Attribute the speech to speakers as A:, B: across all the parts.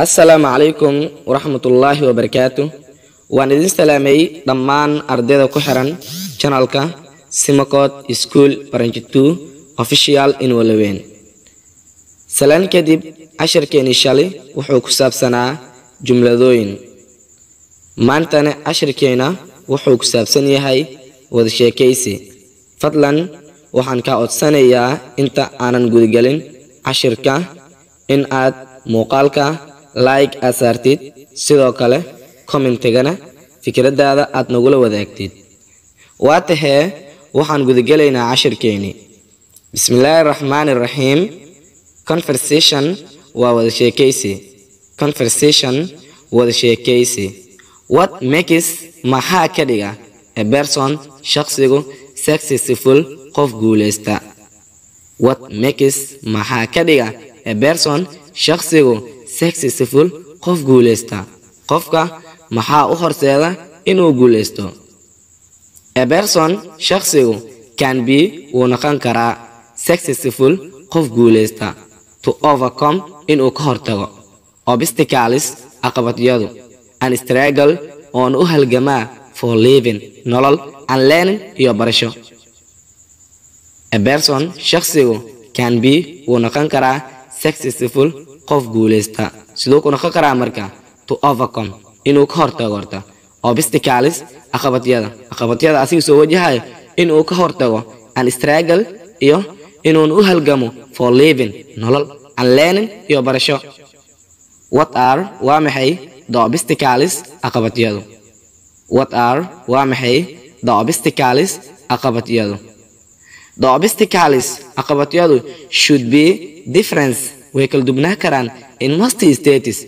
A: assalaamu calaykum waraxmatullaahi wabarakaatu waan idin salaamay dhammaan ardayda ku xiran janalka simacod school baranjitu official inwalaweyn salaan kadib cashirkeeni shalay wuxuu ku saabsanaa jumladooyin maantana cashirkeena wuxuu ku saabsan yahay wada sheekaysi fadlan waxaan kaa codsanayaa inta aanan gudagelin cashirka in aad muuqaalka like aad saartid sidoo kale commentigana fikraddaada aad nagula wadaagtid waa tahee waxaan gudagelaynaa cashirkeeni bismillaahi araxmaani araxiim conversation waa wada sheekaysi conversation wada sheekaysi what makes maxaa ka dhiga a person shaqsigu successful qof guuleysta what makes maxaa ka dhiga a person shaqsigu siful qof guulaysta qofka maxaa u horseeda inuu guulaysto eberson shakhsigu can wuu noqon karaa sexi saxisiful qof guulaysta to overcome inuu ka hortago obsticalis aqabadyadu an stragle oon u halgamaa for living nolol an learning iyo barasho eberson shakhsigu can wuu noqon karaa sexi saxisiful qof guulaysta siduu ku noqon karaa marka to overcome inuu ka hortago horta obstacles caqabadyada caqabadyada asiga soo wajahayo inuu ka hortago an struggle iyo inuun u halgamo for living nolol an learning iyo barasho what are waa maxay the obstacles caqabadyadu what are waa maxay the obstacles caqabadyadu the obstacles caqabadyadu should be difference way kala dubnaan karaan in musty status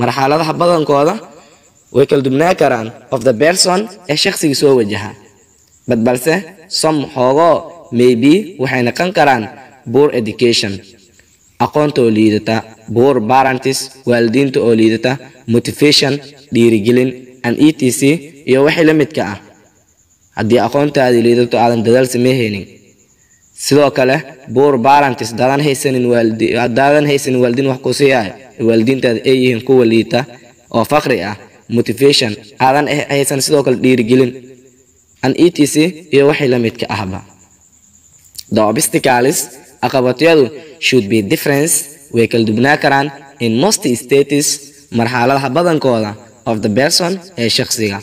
A: marxaladaha badankooda way kala dubnaan karaan of the person ee shakhsigii soo wajaha bad balse som xoogoo maybe waxay naqan karaan buur education aqoonta oo liidata buur barantis waalidiinta oo liidata motivation dhiirigelin an e t c iyo wixii la midka ah haddii aqoontaadii liidato aadan dadaal sameyhaynin sidoo kale buur baalantis dadan haysanin waalidiin wax kusiiya waalidiintaada ay yihiin kuwa liita oo faqri ah motivation aadan ah, haysan sidoo kale dhiirigelin an e t c iyo waxay la midka ahba the obstacles caqabadyadu should be difference way kala dubnaa karaan in most states marxaladaha badankooda of the person ee shakhsiga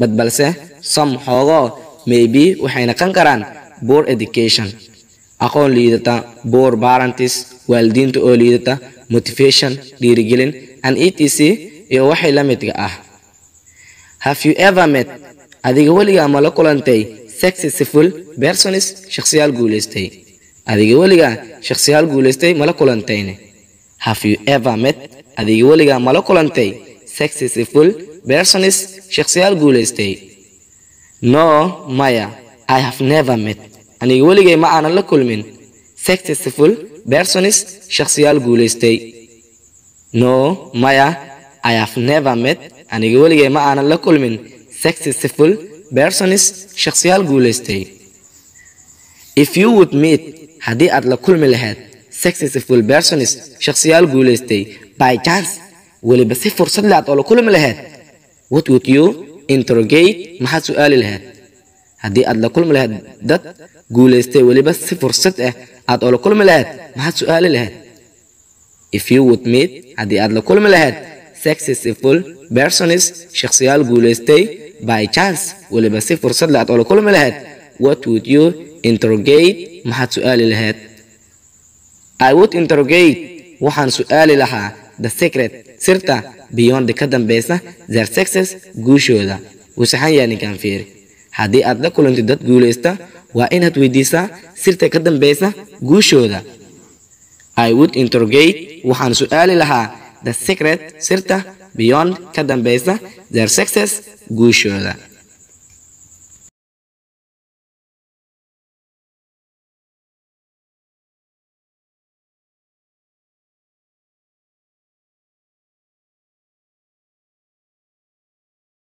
A: bad balse some xoogoo maybe waxay naqan karaan board education aqoon liidata boor barantis waalidiinta oo liidata motivation dhiirigelin and etc iyo waxay la midka ah have you ever met adiga weligaa ma la kulantay successful personis shakhsiyaal guulaystay adiga weligaa shakhsiyaal guulaystay mala kulantayne have you ever met adiga weligaa mala kulantay successful personis shakhsiyaal guulaystay no maya I have never met aniga weligay ma aanan la kulmin successful personis shakhsiyaal guulaystay no maya I have never met aniga weligay ma aanan la kulmin successful personis shakhsiyaal guulaystay if you would meet haddii aad la kulmi lahayd successful personis shakhsiyaal guulaystay by chance weliba si fursad lahaad oo la kulmi lahayd what would you interrogate maxaad su'aali lahayd haddii aad la kulmi lahayd dad guulaystay weliba si fursad ah aad oo kulmi lahayd maxaad su-aali lahayd if you would meet haddii aad la kulmi lahayd successful personis shakhsiyaal guulaystay by chance weliba si fursad leh aad oo kulmi lahayd what would you interrogate maxaad su lahayd i would interrogate waxaan su lahaa the secret sirta beyond ka dambaysa their success guushooda wuu saxan yahay ninkaan fiiri haddii aad la kulantid dad guulaysta waa inaad weydiisaa sirta ka dambaysa guushooda i would interrogate waxaan su'aali lahaa the secret sirta beyond ka dambaysa their success guushooda